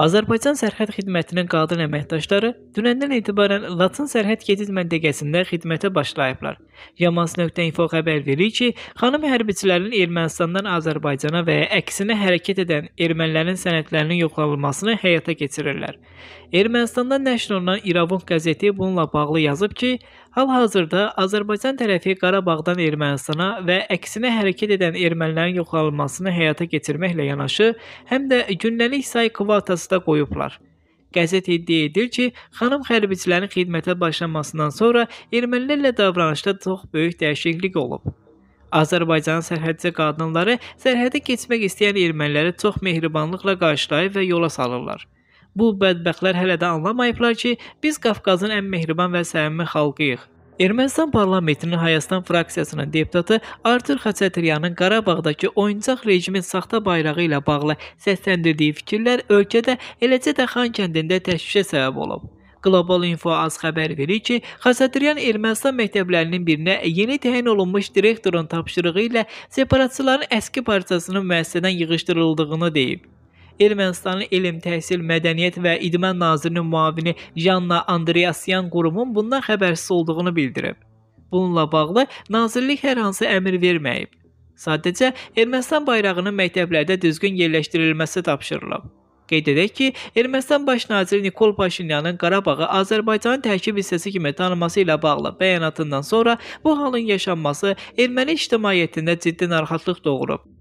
Azərbaycan Sərhəd Xidmətinin qadın əməkdaşları dünəndən etibarən Laçın sərhəd keçid məntəqəsində xidmətə başlayıblar. Yamas.info xəbər verir ki, xanım hərbiçilərin Ermənistandan Azərbaycana və ya əksinə hərəkət edən ermənilərin sənədlərinin yoxlanılmasını həyata keçirirlər. Ermənistanda nəşr olunan İravun qəzeti bununla bağlı yazıb ki, hal-hazırda Azərbaycan tərəfi Qarabağdan Ermənistana və əksinə hərəkət edən ermənilərin yoxlanılmasını həyata keçirməklə yanaşı, həm də günləlik say kvotası əsası da qoyublar. Qəzet iddia edir ki, xanım xərbçilərin xidmətə başlamasından sonra ermənilərlə davranışda çox böyük dəyişiklik olub. Azərbaycanın sərhədçi qadınları sərhədə keçmək istəyən erməniləri çox mehribanlıqla qarşılayır və yola salırlar. Bu bədbəxtlər hələ də anlamayıblar ki, biz Qafqazın ən mehriban və səmimi xalqıyıq Ermənistan parlamentinin Hayastan fraksiyasının deputatı Artur Xaçatryanın Qarabağdakı oyuncaq rejimin saxta bayrağı ilə bağlı səsləndirdiyi fikirlər ölkədə, eləcə də Xankəndində təşvişə səbəb olub. Global Info az xəbər verir ki, Xaçatryan Ermənistan məktəblərinin birinə yeni təyin olunmuş direktorun tapşırığı ilə separatçıların əski partiyasının müəssisədən yığışdırıldığını deyib. Ermənistanın Elm, Təhsil, Mədəniyyət və İdman Nazirinin müavini Janna Andreasyan qurumun bundan xəbərsiz olduğunu bildirib. Bununla bağlı nazirlik hər hansı əmr verməyib. Sadəcə Ermənistan bayrağının məktəblərdə düzgün yerləşdirilməsi tapşırılıb. Qeyd edək ki, Ermənistan baş naziri Nikol Paşinyanın Qarabağı Azərbaycanın tərkib hissəsi kimi tanıması ilə bağlı bəyanatından sonra bu halın yaşanması erməni ictimaiyyətində ciddi narahatlıq doğurub.